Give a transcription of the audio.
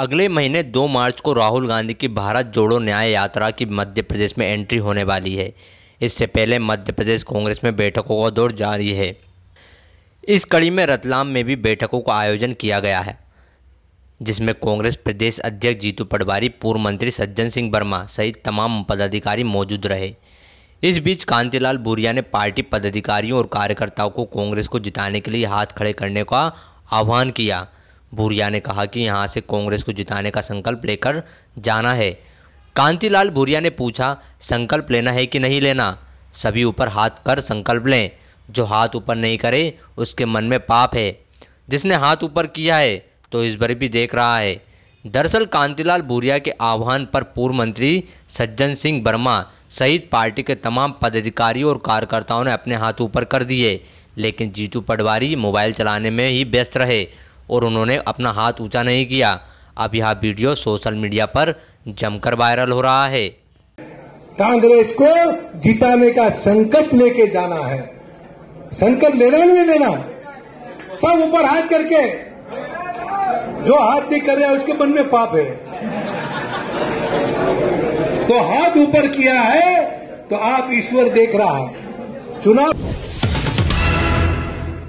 अगले महीने दो मार्च को राहुल गांधी की भारत जोड़ो न्याय यात्रा की मध्य प्रदेश में एंट्री होने वाली है इससे पहले मध्य प्रदेश कांग्रेस में बैठकों का दौर जारी है इस कड़ी में रतलाम में भी बैठकों का आयोजन किया गया है जिसमें कांग्रेस प्रदेश अध्यक्ष जीतू पटवारी पूर्व मंत्री सज्जन सिंह वर्मा सहित तमाम पदाधिकारी मौजूद रहे इस बीच कांतिलाल भूरिया ने पार्टी पदाधिकारियों और कार्यकर्ताओं को कांग्रेस को जिताने के लिए हाथ खड़े करने का आह्वान किया भूरिया ने कहा कि यहाँ से कांग्रेस को जिताने का संकल्प लेकर जाना है कांतिलाल भूरिया ने पूछा संकल्प लेना है कि नहीं लेना सभी ऊपर हाथ कर संकल्प लें जो हाथ ऊपर नहीं करे उसके मन में पाप है जिसने हाथ ऊपर किया है तो इस बार भी देख रहा है दरअसल कांतिलाल भूरिया के आह्वान पर पूर्व मंत्री सज्जन सिंह वर्मा सहित पार्टी के तमाम पदाधिकारियों और कार्यकर्ताओं ने अपने हाथ ऊपर कर दिए लेकिन जीतू पटवारी मोबाइल चलाने में ही व्यस्त रहे और उन्होंने अपना हाथ ऊंचा नहीं किया अब यह वीडियो सोशल मीडिया पर जमकर वायरल हो रहा है कांग्रेस को जिताने का संकल्प लेके जाना है संकल्प लेना नहीं लेना सब ऊपर हाथ करके जो हाथ नहीं कर रहा उसके मन में पाप है तो हाथ ऊपर किया है तो आप ईश्वर देख रहा है चुनाव